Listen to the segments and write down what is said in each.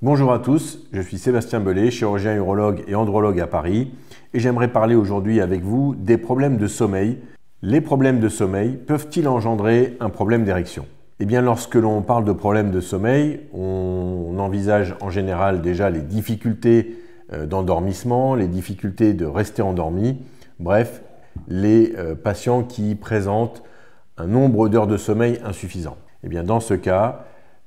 Bonjour à tous, je suis Sébastien Belay, chirurgien urologue et andrologue à Paris, et j'aimerais parler aujourd'hui avec vous des problèmes de sommeil. Les problèmes de sommeil peuvent-ils engendrer un problème d'érection Eh bien, lorsque l'on parle de problèmes de sommeil, on envisage en général déjà les difficultés euh, d'endormissement, les difficultés de rester endormi, bref, les euh, patients qui présentent un nombre d'heures de sommeil insuffisant. Eh bien, dans ce cas,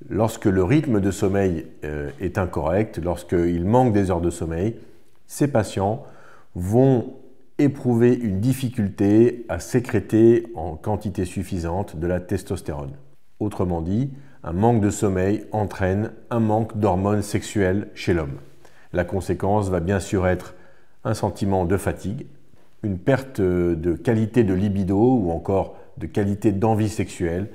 Lorsque le rythme de sommeil euh, est incorrect, lorsqu'il manque des heures de sommeil, ces patients vont éprouver une difficulté à sécréter en quantité suffisante de la testostérone. Autrement dit, un manque de sommeil entraîne un manque d'hormones sexuelles chez l'homme. La conséquence va bien sûr être un sentiment de fatigue, une perte de qualité de libido ou encore de qualité d'envie sexuelle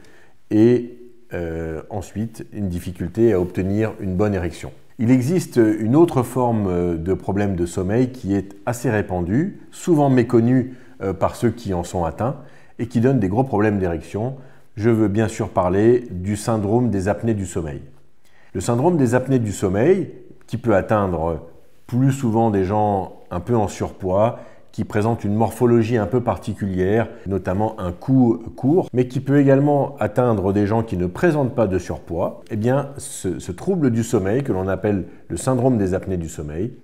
et euh, ensuite une difficulté à obtenir une bonne érection. Il existe une autre forme euh, de problème de sommeil qui est assez répandue, souvent méconnue euh, par ceux qui en sont atteints et qui donne des gros problèmes d'érection. Je veux bien sûr parler du syndrome des apnées du sommeil. Le syndrome des apnées du sommeil, qui peut atteindre plus souvent des gens un peu en surpoids qui présente une morphologie un peu particulière, notamment un cou court, mais qui peut également atteindre des gens qui ne présentent pas de surpoids, eh bien, ce, trouble du sommeil, que l'on appelle le syndrome des apnées du sommeil,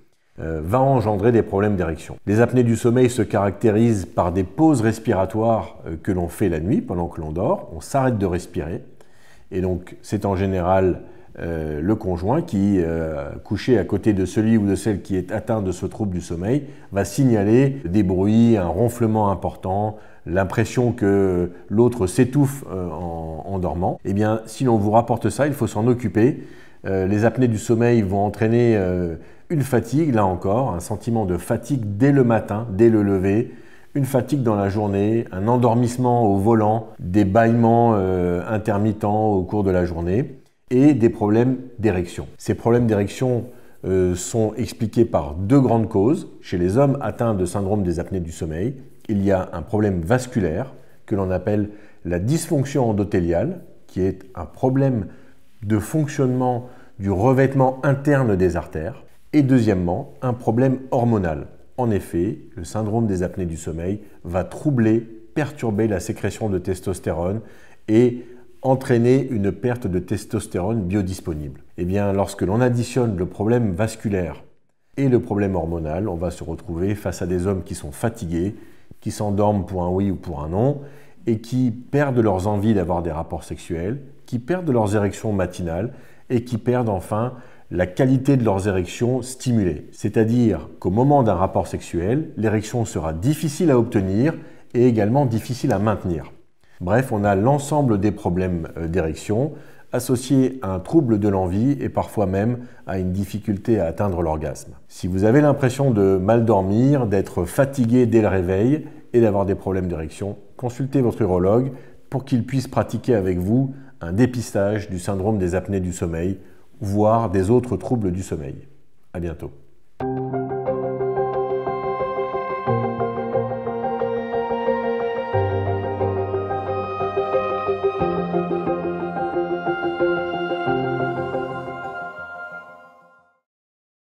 euh, va engendrer des problèmes d'érection. Les apnées du sommeil se caractérisent par des pauses respiratoires euh, que l'on fait la nuit pendant que l'on dort, on s'arrête de respirer, et donc c'est en général euh, le conjoint qui, euh, couché à côté de celui ou de celle qui est atteint de ce trouble du sommeil, va signaler des bruits, un ronflement important, l'impression que l'autre s'étouffe euh, en, dormant. Eh bien, si l'on vous rapporte ça, il faut s'en occuper. les apnées du sommeil vont entraîner une fatigue, là encore, un sentiment de fatigue dès le matin, dès le lever, une fatigue dans la journée, un endormissement au volant, des bâillements intermittents au cours de la journée et des problèmes d'érection. Ces problèmes d'érection euh, sont expliqués par deux grandes causes. Chez les hommes atteints de syndrome des apnées du sommeil, il y a un problème vasculaire que l'on appelle la dysfonction endothéliale, qui est un problème de fonctionnement du revêtement interne des artères. Et deuxièmement, un problème hormonal. En effet, le syndrome des apnées du sommeil va troubler, perturber la sécrétion de testostérone et entraîner une perte de testostérone biodisponible. Eh bien, lorsque l'on additionne le problème vasculaire et le problème hormonal, on va se retrouver face à des hommes qui sont fatigués, qui s'endorment pour un oui ou pour un non, et qui perdent leurs envie d'avoir des rapports sexuels, qui perdent leurs érections matinales, et qui perdent enfin la qualité de leurs érections stimulées. C'est-à-dire qu'au moment d'un rapport sexuel, l'érection sera difficile à obtenir et également difficile à maintenir. Bref, on a l'ensemble des problèmes euh, d'érection associés à un trouble de l'envie et parfois même à une difficulté à atteindre l'orgasme. Si vous avez l'impression de mal dormir, d'être fatigué dès le réveil et d'avoir des problèmes d'érection, consultez votre urologue pour qu'il puisse pratiquer avec vous un dépistage du syndrome des apnées du sommeil, voire des autres troubles du sommeil. À bientôt.